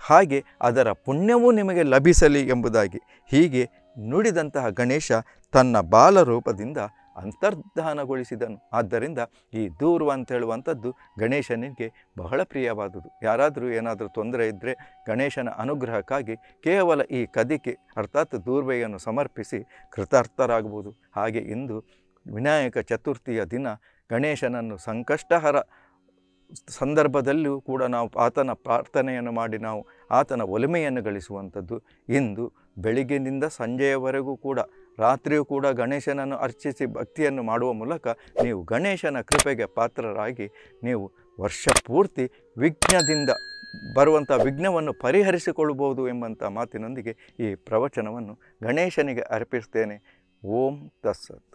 ಹಾಗೆ ಅದರ ಪುಣ್ಯವೂ ನಿಮಗೆ ಲಭಿಸಲಿ ಎಂಬುದಾಗಿ ಹೀಗೆ ನುಡಿದಂತಹ ಗಣೇಶ ತನ್ನ ಬಾಲರೂಪದಿಂದ ಅಂತರ್ಧಾನಗೊಳಿಸಿದನು ಆದ್ದರಿಂದ ಈ ದೂರು ಅಂತ ಹೇಳುವಂಥದ್ದು ಗಣೇಶನಿಗೆ ಬಹಳ ಪ್ರಿಯವಾದುದು ಯಾರಾದರೂ ಏನಾದರೂ ತೊಂದರೆ ಇದ್ದರೆ ಗಣೇಶನ ಅನುಗ್ರಹಕ್ಕಾಗಿ ಕೇವಲ ಈ ಕದಿಕೆ ಅರ್ಥಾತ್ ದೂರ್ವೆಯನ್ನು ಸಮರ್ಪಿಸಿ ಕೃತಾರ್ಥರಾಗಬಹುದು ಹಾಗೆ ಇಂದು ವಿನಾಯಕ ಚತುರ್ಥಿಯ ದಿನ ಗಣೇಶನನ್ನು ಸಂಕಷ್ಟಹರ ಸಂದರ್ಭದಲ್ಲೂ ಕೂಡ ನಾವು ಆತನ ಪ್ರಾರ್ಥನೆಯನ್ನು ಮಾಡಿ ನಾವು ಆತನ ಒಲಿಮೆಯನ್ನು ಗಳಿಸುವಂಥದ್ದು ಇಂದು ಬೆಳಿಗ್ಗೆಯಿಂದ ಸಂಜೆಯವರೆಗೂ ಕೂಡ ರಾತ್ರಿಯೂ ಕೂಡ ಗಣೇಶನನ್ನು ಅರ್ಚಿಸಿ ಭಕ್ತಿಯನ್ನು ಮಾಡುವ ಮೂಲಕ ನೀವು ಗಣೇಶನ ಕೃಪೆಗೆ ಪಾತ್ರರಾಗಿ ನೀವು ವರ್ಷ ಪೂರ್ತಿ ವಿಘ್ನದಿಂದ ಬರುವಂಥ ವಿಘ್ನವನ್ನು ಪರಿಹರಿಸಿಕೊಳ್ಳಬಹುದು ಎಂಬಂಥ ಮಾತಿನೊಂದಿಗೆ ಈ ಪ್ರವಚನವನ್ನು ಗಣೇಶನಿಗೆ ಅರ್ಪಿಸ್ತೇನೆ ಓಂ ದಸತ್